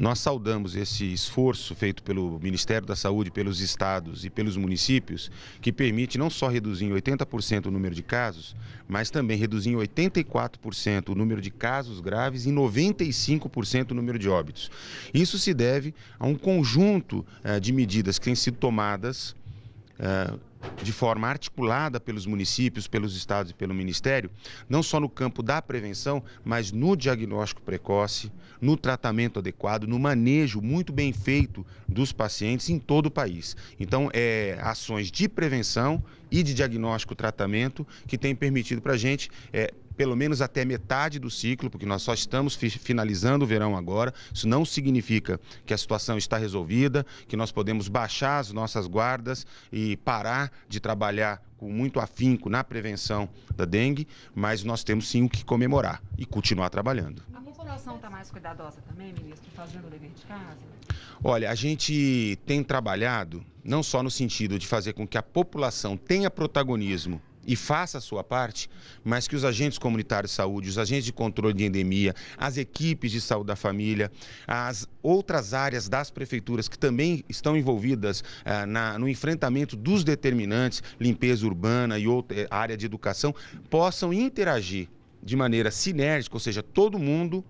Nós saudamos esse esforço feito pelo Ministério da Saúde, pelos estados e pelos municípios, que permite não só reduzir em 80% o número de casos, mas também reduzir em 84% o número de casos graves e 95% o número de óbitos. Isso se deve a um conjunto eh, de medidas que têm sido tomadas de forma articulada pelos municípios, pelos estados e pelo Ministério, não só no campo da prevenção, mas no diagnóstico precoce, no tratamento adequado, no manejo muito bem feito dos pacientes em todo o país. Então, é, ações de prevenção e de diagnóstico tratamento que têm permitido para a gente é, pelo menos até metade do ciclo, porque nós só estamos finalizando o verão agora. Isso não significa que a situação está resolvida, que nós podemos baixar as nossas guardas e parar de trabalhar com muito afinco na prevenção da dengue, mas nós temos sim o que comemorar e continuar trabalhando. A população está mais cuidadosa também, ministro, fazendo o dever de casa? Olha, a gente tem trabalhado não só no sentido de fazer com que a população tenha protagonismo e faça a sua parte, mas que os agentes comunitários de saúde, os agentes de controle de endemia, as equipes de saúde da família, as outras áreas das prefeituras que também estão envolvidas ah, na, no enfrentamento dos determinantes, limpeza urbana e outra eh, área de educação, possam interagir de maneira sinérgica, ou seja, todo mundo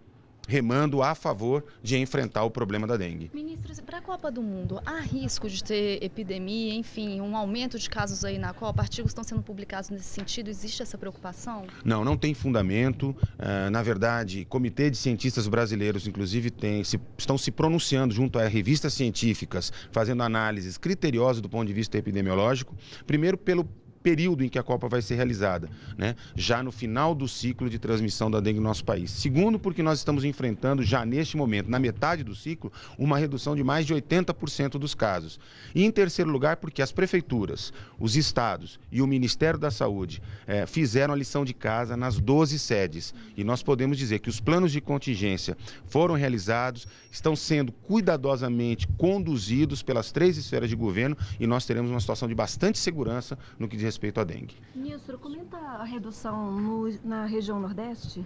remando a favor de enfrentar o problema da dengue. Ministro, para a Copa do Mundo, há risco de ter epidemia, enfim, um aumento de casos aí na Copa? Artigos estão sendo publicados nesse sentido? Existe essa preocupação? Não, não tem fundamento. Uh, na verdade, comitê de cientistas brasileiros, inclusive, tem, se, estão se pronunciando junto a revistas científicas, fazendo análises criteriosas do ponto de vista epidemiológico. Primeiro, pelo período em que a Copa vai ser realizada, né? já no final do ciclo de transmissão da dengue no nosso país. Segundo, porque nós estamos enfrentando já neste momento, na metade do ciclo, uma redução de mais de 80% dos casos. E em terceiro lugar, porque as prefeituras, os estados e o Ministério da Saúde é, fizeram a lição de casa nas 12 sedes. E nós podemos dizer que os planos de contingência foram realizados, estão sendo cuidadosamente conduzidos pelas três esferas de governo e nós teremos uma situação de bastante segurança no que diz respeito respeito à dengue. Ministro, comenta a redução no, na região Nordeste?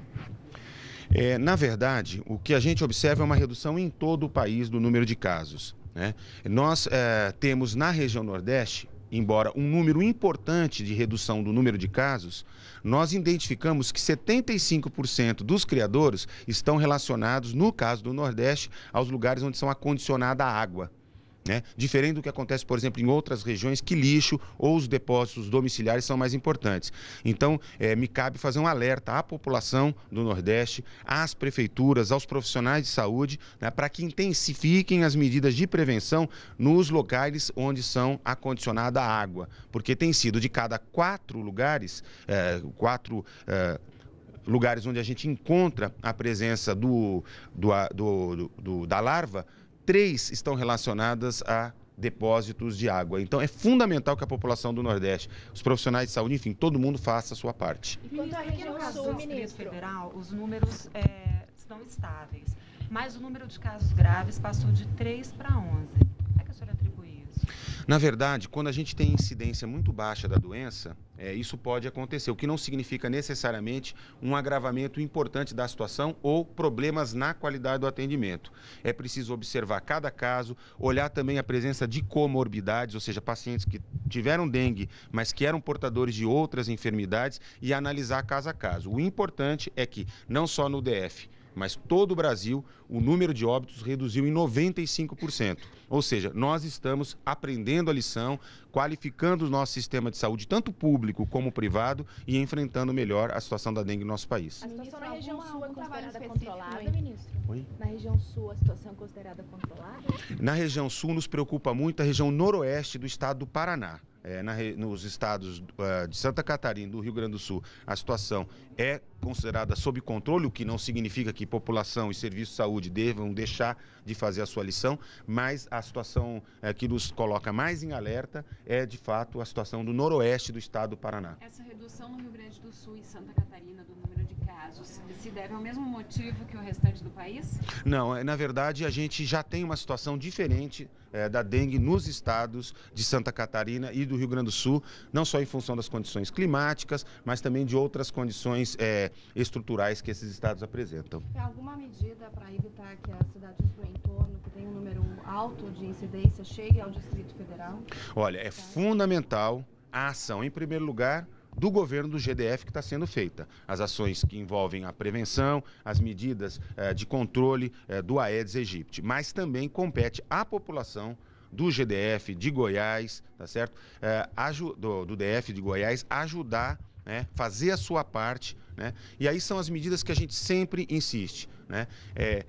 É, na verdade, o que a gente observa é uma redução em todo o país do número de casos. Né? Nós é, temos na região Nordeste embora um número importante de redução do número de casos, nós identificamos que 75% dos criadores estão relacionados, no caso do Nordeste, aos lugares onde são acondicionada a água. Né? Diferente do que acontece, por exemplo, em outras regiões que lixo ou os depósitos domiciliares são mais importantes. Então, é, me cabe fazer um alerta à população do Nordeste, às prefeituras, aos profissionais de saúde, né, para que intensifiquem as medidas de prevenção nos locais onde são acondicionada a água, porque tem sido de cada quatro lugares, é, quatro é, lugares onde a gente encontra a presença do, do, do, do da larva, três estão relacionadas a depósitos de água. Então é fundamental que a população do Nordeste, os profissionais de saúde, enfim, todo mundo faça a sua parte. E quanto à região sul, ministro federal, os números é, estão estáveis, mas o número de casos graves passou de 3 para 11. Como é que a senhora atribui isso? Na verdade, quando a gente tem incidência muito baixa da doença, é, isso pode acontecer, o que não significa necessariamente um agravamento importante da situação ou problemas na qualidade do atendimento. É preciso observar cada caso, olhar também a presença de comorbidades, ou seja, pacientes que tiveram dengue, mas que eram portadores de outras enfermidades e analisar caso a caso. O importante é que, não só no DF, mas todo o Brasil, o número de óbitos reduziu em 95%. Ou seja, nós estamos aprendendo a lição, qualificando o nosso sistema de saúde, tanto público como privado, e enfrentando melhor a situação da dengue no nosso país. A situação na região sul é considerada controlada, ministro? Oi? Na região sul, a situação é considerada controlada? Na região sul, nos preocupa muito a região noroeste do estado do Paraná é, na, nos estados uh, de Santa Catarina, do Rio Grande do Sul, a situação é considerada sob controle, o que não significa que população e serviço de saúde devam deixar de fazer a sua lição, mas a situação é, que nos coloca mais em alerta é, de fato, a situação do noroeste do estado do Paraná. Essa redução no Rio Grande do Sul e Santa Catarina do número de casos se deve ao mesmo motivo que o restante do país? Não, é, na verdade a gente já tem uma situação diferente é, da dengue nos estados de Santa Catarina e do Rio Grande do Sul, não só em função das condições climáticas, mas também de outras condições é, estruturais que esses estados apresentam. Tem alguma medida para evitar que as cidades do entorno, que tem um número alto de incidência, chegue ao Distrito Federal? Olha, é fundamental a ação, em primeiro lugar, do governo do GDF que está sendo feita. As ações que envolvem a prevenção, as medidas eh, de controle eh, do Aedes aegypti. Mas também compete à população do GDF de Goiás, tá certo? Eh, do, do DF de Goiás ajudar né, fazer a sua parte. Né, e aí são as medidas que a gente sempre insiste. Né, é,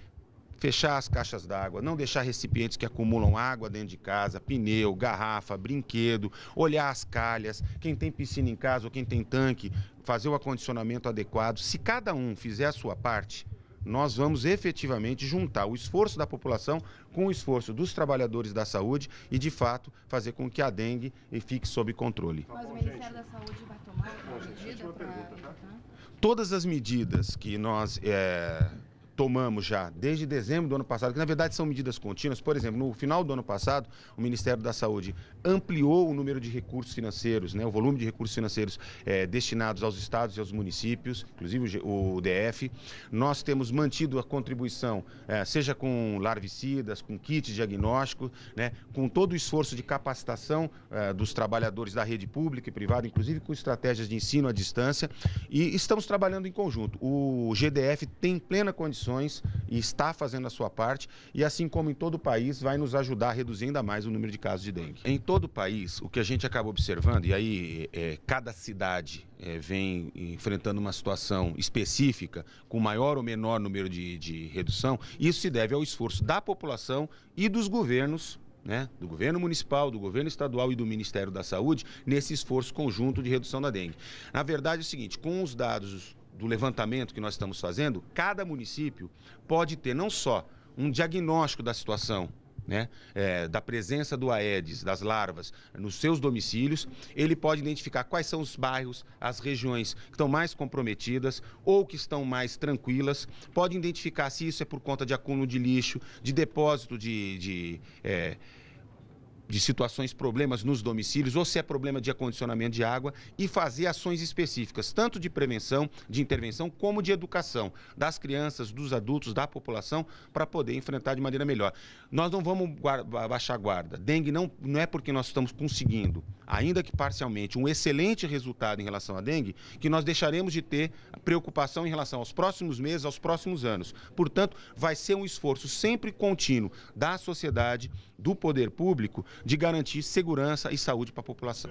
fechar as caixas d'água, não deixar recipientes que acumulam água dentro de casa, pneu, garrafa, brinquedo, olhar as calhas, quem tem piscina em casa ou quem tem tanque, fazer o acondicionamento adequado. Se cada um fizer a sua parte, nós vamos efetivamente juntar o esforço da população com o esforço dos trabalhadores da saúde e, de fato, fazer com que a dengue fique sob controle. Mas o Ministério da Saúde vai tomar alguma medida para... Tá? Todas as medidas que nós... É tomamos já desde dezembro do ano passado, que na verdade são medidas contínuas. Por exemplo, no final do ano passado, o Ministério da Saúde ampliou o número de recursos financeiros, né, o volume de recursos financeiros é, destinados aos estados e aos municípios, inclusive o DF. Nós temos mantido a contribuição, é, seja com larvicidas, com kits diagnóstico, né, com todo o esforço de capacitação é, dos trabalhadores da rede pública e privada, inclusive com estratégias de ensino à distância. E estamos trabalhando em conjunto. O GDF tem plena condição e está fazendo a sua parte e, assim como em todo o país, vai nos ajudar a reduzir ainda mais o número de casos de dengue. Em todo o país, o que a gente acaba observando, e aí é, cada cidade é, vem enfrentando uma situação específica com maior ou menor número de, de redução, isso se deve ao esforço da população e dos governos né, do governo municipal, do governo estadual e do Ministério da Saúde nesse esforço conjunto de redução da dengue. Na verdade, é o seguinte: com os dados do levantamento que nós estamos fazendo, cada município pode ter não só um diagnóstico da situação, né, é, da presença do Aedes, das larvas, nos seus domicílios, ele pode identificar quais são os bairros, as regiões que estão mais comprometidas ou que estão mais tranquilas, pode identificar se isso é por conta de acúmulo de lixo, de depósito de, de é, de situações, problemas nos domicílios, ou se é problema de acondicionamento de água, e fazer ações específicas, tanto de prevenção, de intervenção, como de educação das crianças, dos adultos, da população, para poder enfrentar de maneira melhor. Nós não vamos guarda, baixar guarda. Dengue não, não é porque nós estamos conseguindo ainda que parcialmente, um excelente resultado em relação à dengue, que nós deixaremos de ter preocupação em relação aos próximos meses, aos próximos anos. Portanto, vai ser um esforço sempre contínuo da sociedade, do poder público, de garantir segurança e saúde para a população.